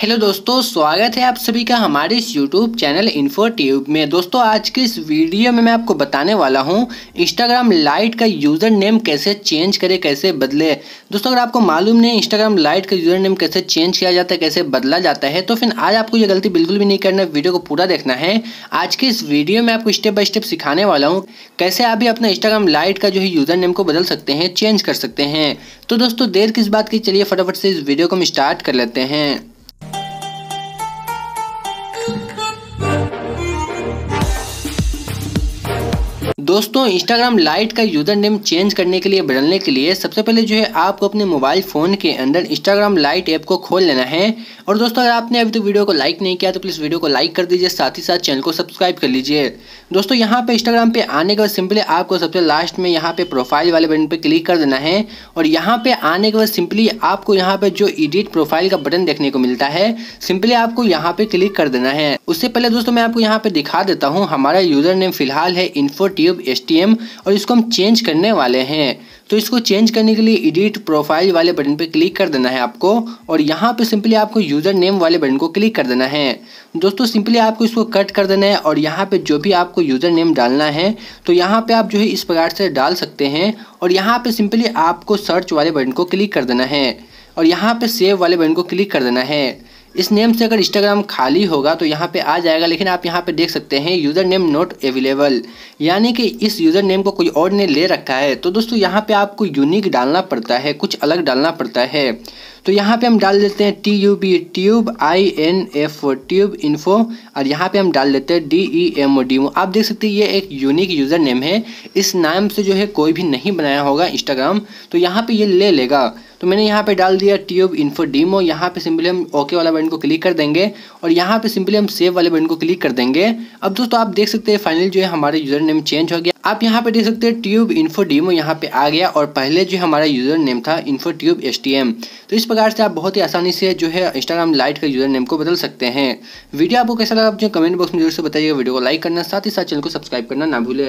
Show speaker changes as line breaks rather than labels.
hello दोस्तों स्वागत है आप सभी का हमारे इस यूट्यूब चैनल इन्फो ट्यूब में दोस्तों आज के इस वीडियो में मैं आपको बताने वाला हूं इंस्टाग्राम लाइट का यूज़र नेम कैसे चेंज करें कैसे बदले दोस्तों अगर आपको मालूम नहीं इंस्टाग्राम लाइट का यूज़र नेम कैसे चेंज किया जाता है कैसे बदला जाता है तो फिर आज आपको ये गलती बिल्कुल भी नहीं करना है वीडियो को पूरा देखना है आज के इस वीडियो में आपको स्टेप बाय स्टेप सिखाने वाला हूँ कैसे आप भी अपना इंस्टाग्राम लाइट का जो है यूज़र नेम को बदल सकते हैं चेंज कर सकते हैं तो दोस्तों देर किस बात की चलिए फटाफट से इस वीडियो को हम स्टार्ट कर लेते हैं दोस्तों इंस्टाग्राम लाइट का यूज़र नेम चेंज करने के लिए बदलने के लिए सबसे पहले जो है आपको अपने मोबाइल फ़ोन के अंदर इंस्टाग्राम लाइट ऐप को खोल लेना है और दोस्तों अगर आपने अभी तक तो वीडियो को लाइक नहीं किया तो प्लीज़ वीडियो को लाइक कर दीजिए साथ ही साथ चैनल को सब्सक्राइब कर लीजिए दोस्तों यहाँ पर इंस्टाग्राम पर आने के बाद सिंपली आपको सबसे लास्ट में यहाँ पर प्रोफाइल वाले बटन पर क्लिक कर देना है और यहाँ पर आने के बाद सिंपली आपको यहाँ पर जो एडिट प्रोफाइल का बटन देखने को मिलता है सिंपली आपको यहाँ पर क्लिक कर देना है उससे पहले दोस्तों मैं आपको यहाँ पर दिखा देता हूँ हमारा यूज़र नेम फिलहाल है इन्फोट्यूब यूट्यूब एस और इसको हम चेंज करने वाले हैं तो इसको चेंज करने के लिए एडिट प्रोफाइल वाले बटन पर क्लिक कर देना है आपको और यहाँ पर सिंपली आपको यूज़र नेम वाले बटन को क्लिक कर देना है दोस्तों सिंपली आपको इसको कट कर देना है और यहाँ पे जो भी आपको यूज़र नेम डालना है तो यहाँ पे आप जो है इस प्रकार से डाल सकते हैं और यहाँ पे सिंपली आपको सर्च वाले बटन को क्लिक कर देना है और यहाँ पे सेव वाले बटन को क्लिक कर देना है इस नेम से अगर इंस्टाग्राम खाली होगा तो यहाँ पे आ जाएगा लेकिन आप यहाँ पे देख सकते हैं यूज़र नेम नॉट अवेलेबल यानी कि इस यूज़र नेम को कोई और ने ले रखा है तो दोस्तों यहाँ पे आपको यूनिक डालना पड़ता है कुछ अलग डालना पड़ता है तो यहाँ पे हम डाल देते हैं T U B tube I N F O tube info और यहाँ पे हम डाल देते हैं D E M O D O आप देख सकते हैं ये एक यूनिक यूज़र नेम है इस नाम से जो है कोई भी नहीं बनाया होगा इंस्टाग्राम तो यहाँ पे ये ले लेगा तो मैंने यहाँ पे डाल दिया ट्यूब इन्फो डीमो यहाँ पे सिंपली हम ओके वाला बटन को क्लिक कर देंगे और यहाँ पे सिंपली हम सेव वाले बटन को क्लिक कर देंगे अब दोस्तों आप देख सकते हैं फाइनल जो है हमारे यूज़र नेम चेंज हो गया आप यहाँ पे देख सकते हैं ट्यूब इन्फो डीमो यहाँ पे आ गया और पहले जो हमारा यूज़र नेम था इन्फो ट्यूब एस तो इस प्रकार से आप बहुत ही आसानी से जो है इंस्टाग्राम लाइट का यूज़र नेम को बदल सकते हैं वीडियो आपको कैसा लगा आप जो कमेंट बॉक्स में जरूर से बताइएगा वीडियो को लाइक करना साथ ही साथ चैनल को सब्सक्राइब करना ना भूलें